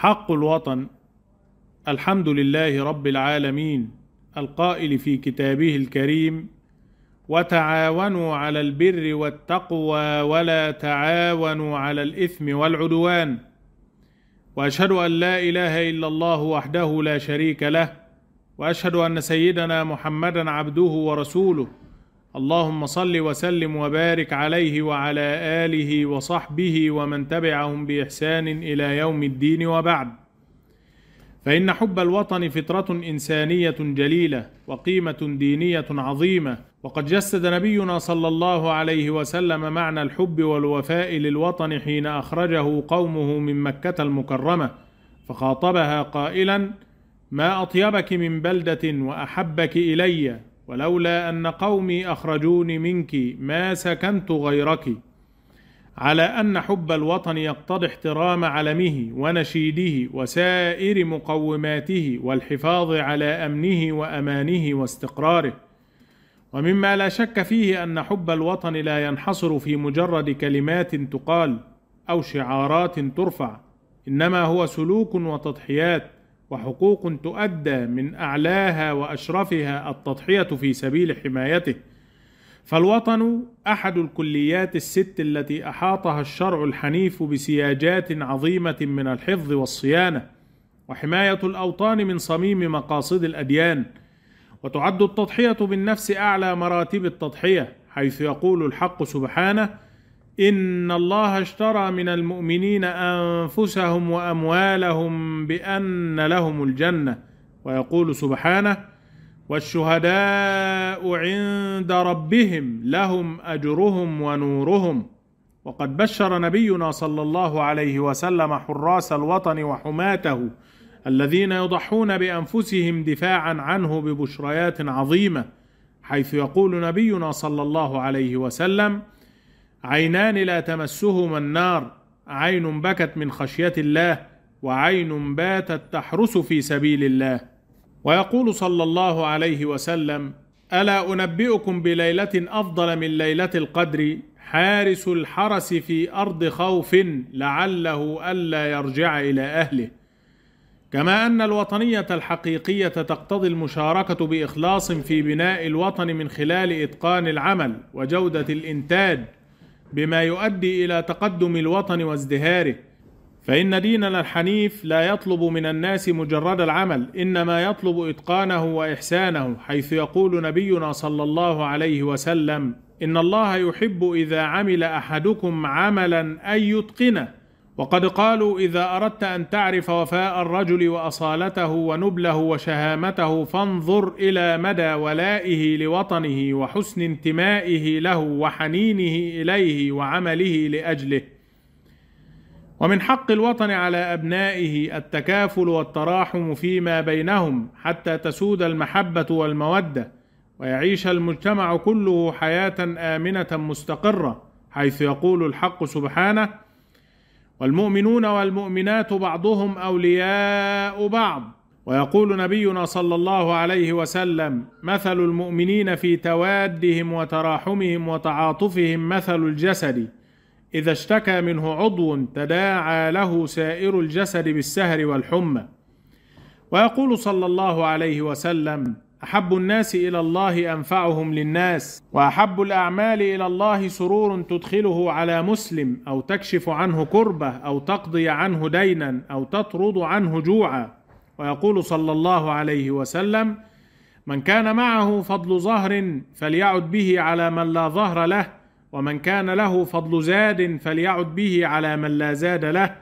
حق الوطن الحمد لله رب العالمين القائل في كتابه الكريم وتعاونوا على البر والتقوى ولا تعاونوا على الاثم والعدوان واشهد ان لا اله الا الله وحده لا شريك له واشهد ان سيدنا محمدا عبده ورسوله اللهم صل وسلم وبارك عليه وعلى اله وصحبه ومن تبعهم باحسان الى يوم الدين وبعد فان حب الوطن فطره انسانيه جليله وقيمه دينيه عظيمه وقد جسد نبينا صلى الله عليه وسلم معنى الحب والوفاء للوطن حين اخرجه قومه من مكه المكرمه فخاطبها قائلا ما اطيبك من بلده واحبك الي ولولا أن قومي أخرجوني منك ما سكنت غيرك على أن حب الوطن يقتضي احترام علمه ونشيده وسائر مقوماته والحفاظ على أمنه وأمانه واستقراره ومما لا شك فيه أن حب الوطن لا ينحصر في مجرد كلمات تقال أو شعارات ترفع إنما هو سلوك وتضحيات وحقوق تؤدى من اعلاها واشرفها التضحيه في سبيل حمايته فالوطن احد الكليات الست التي احاطها الشرع الحنيف بسياجات عظيمه من الحفظ والصيانه وحمايه الاوطان من صميم مقاصد الاديان وتعد التضحيه بالنفس اعلى مراتب التضحيه حيث يقول الحق سبحانه ان الله اشترى من المؤمنين انفسهم واموالهم بان لهم الجنه ويقول سبحانه والشهداء عند ربهم لهم اجرهم ونورهم وقد بشر نبينا صلى الله عليه وسلم حراس الوطن وحماته الذين يضحون بانفسهم دفاعا عنه ببشريات عظيمه حيث يقول نبينا صلى الله عليه وسلم عينان لا تمسهما النار عين بكت من خشيه الله وعين باتت تحرس في سبيل الله ويقول صلى الله عليه وسلم الا انبئكم بليله افضل من ليله القدر حارس الحرس في ارض خوف لعله الا يرجع الى اهله كما ان الوطنيه الحقيقيه تقتضي المشاركه باخلاص في بناء الوطن من خلال اتقان العمل وجوده الانتاج بما يؤدي الى تقدم الوطن وازدهاره فان ديننا الحنيف لا يطلب من الناس مجرد العمل انما يطلب اتقانه واحسانه حيث يقول نبينا صلى الله عليه وسلم ان الله يحب اذا عمل احدكم عملا ان يتقنه وقد قالوا إذا أردت أن تعرف وفاء الرجل وأصالته ونبله وشهامته فانظر إلى مدى ولائه لوطنه وحسن انتمائه له وحنينه إليه وعمله لأجله. ومن حق الوطن على أبنائه التكافل والتراحم فيما بينهم حتى تسود المحبة والمودة، ويعيش المجتمع كله حياة آمنة مستقرة، حيث يقول الحق سبحانه: والمؤمنون والمؤمنات بعضهم اولياء بعض ويقول نبينا صلى الله عليه وسلم مثل المؤمنين في توادهم وتراحمهم وتعاطفهم مثل الجسد اذا اشتكى منه عضو تداعى له سائر الجسد بالسهر والحمى ويقول صلى الله عليه وسلم احب الناس الى الله انفعهم للناس واحب الاعمال الى الله سرور تدخله على مسلم او تكشف عنه كربه او تقضي عنه دينا او تطرد عنه جوعا ويقول صلى الله عليه وسلم من كان معه فضل ظهر فليعد به على من لا ظهر له ومن كان له فضل زاد فليعد به على من لا زاد له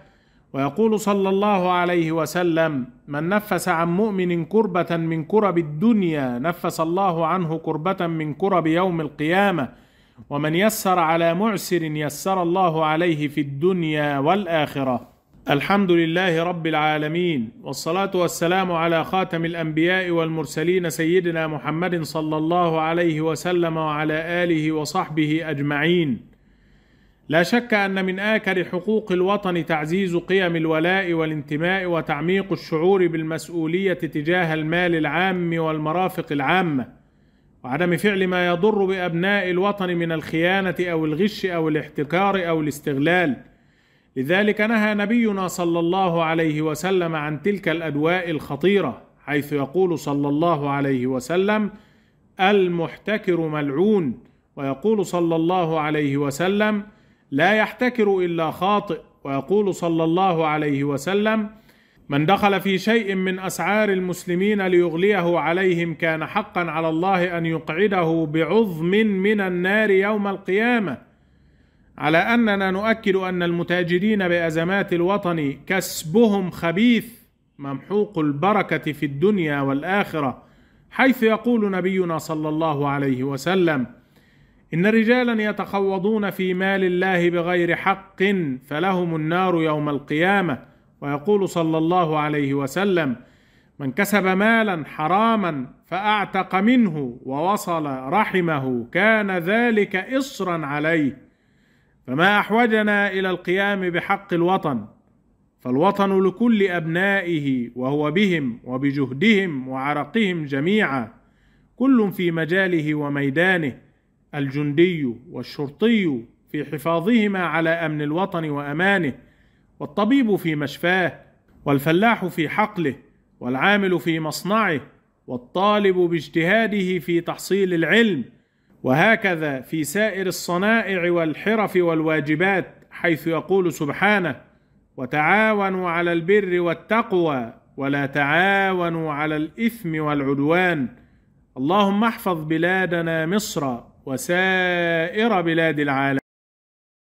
ويقول صلى الله عليه وسلم من نفس عن مؤمن كربه من كرب الدنيا نفس الله عنه كربه من كرب يوم القيامه ومن يسر على معسر يسر الله عليه في الدنيا والاخره الحمد لله رب العالمين والصلاه والسلام على خاتم الانبياء والمرسلين سيدنا محمد صلى الله عليه وسلم وعلى اله وصحبه اجمعين لا شك أن من آكر حقوق الوطن تعزيز قيم الولاء والانتماء وتعميق الشعور بالمسؤولية تجاه المال العام والمرافق العامة، وعدم فعل ما يضر بأبناء الوطن من الخيانة أو الغش أو الاحتكار أو الاستغلال. لذلك نهى نبينا صلى الله عليه وسلم عن تلك الأدواء الخطيرة، حيث يقول صلى الله عليه وسلم: المحتكر ملعون، ويقول صلى الله عليه وسلم: لا يحتكر الا خاطئ ويقول صلى الله عليه وسلم من دخل في شيء من اسعار المسلمين ليغليه عليهم كان حقا على الله ان يقعده بعظم من النار يوم القيامه على اننا نؤكد ان المتاجرين بازمات الوطن كسبهم خبيث ممحوق البركه في الدنيا والاخره حيث يقول نبينا صلى الله عليه وسلم إن رجالا يتخوضون في مال الله بغير حق فلهم النار يوم القيامة ويقول صلى الله عليه وسلم من كسب مالا حراما فأعتق منه ووصل رحمه كان ذلك إصرا عليه فما أحوجنا إلى القيام بحق الوطن فالوطن لكل أبنائه وهو بهم وبجهدهم وعرقهم جميعا كل في مجاله وميدانه الجندي والشرطي في حفاظهما على امن الوطن وامانه والطبيب في مشفاه والفلاح في حقله والعامل في مصنعه والطالب باجتهاده في تحصيل العلم وهكذا في سائر الصنائع والحرف والواجبات حيث يقول سبحانه وتعاونوا على البر والتقوى ولا تعاونوا على الاثم والعدوان اللهم احفظ بلادنا مصر وسائر بلاد العالم